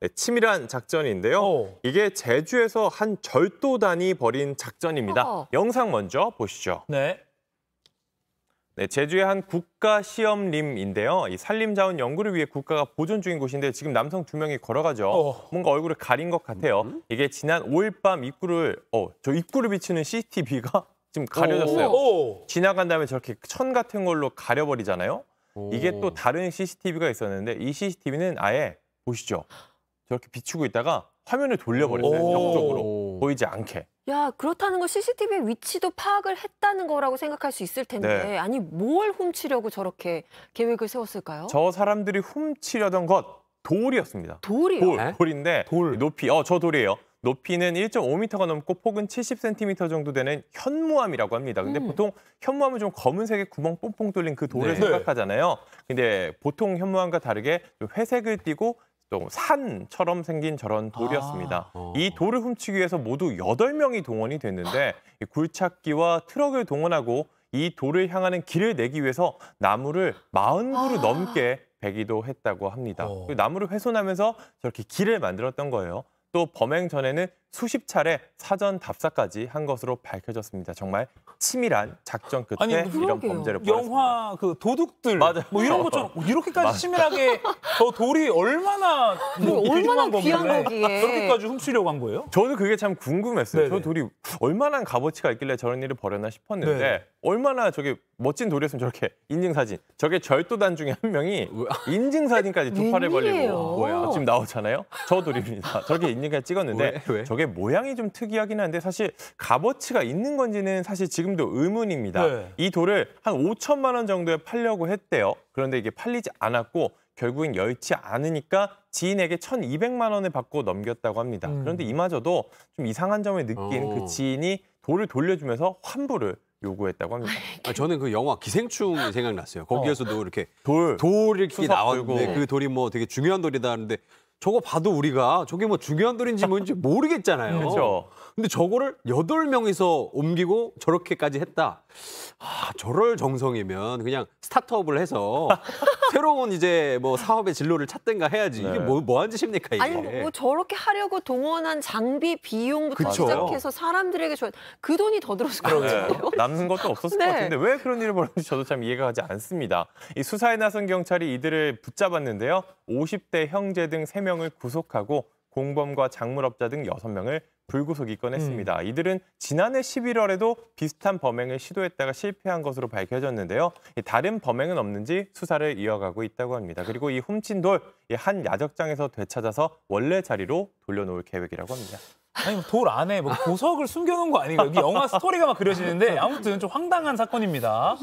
네, 치밀한 작전인데요. 오. 어. 이게 제주에서 한 절도단이 벌인 작전입니다. 어. 영상 먼저 보시죠. 네. 네, 제주의 한 국가 시험림인데요. 이 산림자원 연구를 위해 국가가 보존 중인 곳인데 지금 남성 두 명이 걸어가죠. 어. 뭔가 얼굴을 가린 것 같아요. 음? 이게 지난 5일 밤 입구를 어, 저 입구를 비추는 CCTV가 지금 가려졌어요. 오. 지나간 다음에 저렇게 천 같은 걸로 가려버리잖아요. 오. 이게 또 다른 CCTV가 있었는데 이 CCTV는 아예 보시죠. 저렇게 비추고 있다가 화면을 돌려버렸어요. 적적으로 보이지 않게. 야 그렇다는 걸 CCTV 위치도 파악을 했다는 거라고 생각할 수 있을 텐데 네. 아니 뭘 훔치려고 저렇게 계획을 세웠을까요? 저 사람들이 훔치려던 것 돌이었습니다. 돌이요? 돌, 네? 돌인데 돌. 높이 어저 돌이에요. 높이는 1.5m가 넘고 폭은 70cm 정도 되는 현무암이라고 합니다. 근데 음. 보통 현무암은 좀 검은색의 구멍 뽕뽕 뚫린 그 돌을 네. 생각하잖아요. 근데 보통 현무암과 다르게 회색을 띠고 또 산처럼 생긴 저런 아. 돌이었습니다. 아, 이 돌을 훔치기 위해서 모두 여덟 명이 동원이 됐는데 굴착기와 트럭을 동원하고 이 돌을 향하는 길을 내기 위해서 나무를 마흔 그루 아. 넘게 베기도 했다고 합니다. 어. 나무를 훼손하면서 저렇게 길을 만들었던 거예요. 또 범행 전에는 수십 차례 사전 답사까지 한 것으로 밝혀졌습니다. 정말 치밀한 작전 끝에 아니, 이런 범죄를 벌였습니다. 영화 그 도둑들 맞아요. 뭐 이런 것처럼 이렇게까지 치밀하게 저 돌이 얼마나 그 뭐 얼마나 귀한 거기에 그렇게까지 훔치려고 한 거예요? 저는 그게 참 궁금했어요. 네네. 저 돌이 얼마나 값어치가 있길래 저런 일을 벌였나 싶었는데 네네. 얼마나 저게 멋진 돌이었으면 저렇게 인증사진 저게 절도단 중에 한 명이 인증사진까지 두 팔을 벌리고 뭐야? 지금 나오잖아요. 저 돌입니다. 저렇게 인증까지 찍었는데 왜? 왜? 저게 모양이 좀 특이하긴 한데 사실 값어치가 있는 건지는 사실 지금도 의문입니다. 네. 이 돌을 한 5천만 원 정도에 팔려고 했대요. 그런데 이게 팔리지 않았고 결국엔 여의치 않으니까 지인에게 1,200만 원을 받고 넘겼다고 합니다. 음. 그런데 이마저도 좀 이상한 점을 느낀 오. 그 어. 지인이 돌을 돌려주면서 환불을 요구했다고 합니다. 아, 아 저는 그 영화 기생충이 아. 생각났어요. 거기에서도 어. 이렇게 돌, 돌 이렇게 나오고 그 돌이 뭐 되게 중요한 돌이다 하는데 저거 봐도 우리가 저게 뭐 중요한 돌인지 뭔지 모르겠잖아요. 그렇죠. 근데 저거를 여덟 명이서 옮기고 저렇게까지 했다. 아, 저럴 정성이면 그냥 스타트업을 해서 새로운 이제 뭐 사업의 진로를 찾든가 해야지. 이게 네. 뭐, 뭐 하는 짓입니까, 이게. 아니, 뭐 저렇게 하려고 동원한 장비 비용부터 그쵸? 시작해서 사람들에게 줘. 그 돈이 더 들었을 것 같아요. 남는 것도 없었을 네. 것 같은데 왜 그런 일을 벌었는지 저도 참 이해가 가지 않습니다. 이 수사에 나선 경찰이 이들을 붙잡았는데요. 50대 형제 등 3명 명을 구속하고 공범과 작물업자등 6명을 불구속 입건했습니다. 음. 이들은 지난해 11월에도 비슷한 범행을 시도했다가 실패한 것으로 밝혀졌는데요. 다른 범행은 없는지 수사를 이어가고 있다고 합니다. 그리고 이 훔친 돌 한 야적장에서 되찾아서 원래 자리로 돌려놓을 계획이라고 합니다. 아니 뭐돌 안에 뭐 보석을 숨겨놓은 거 아니에요? 여기 영화 스토리가 막 그려지는데 아무튼 좀 황당한 사건입니다.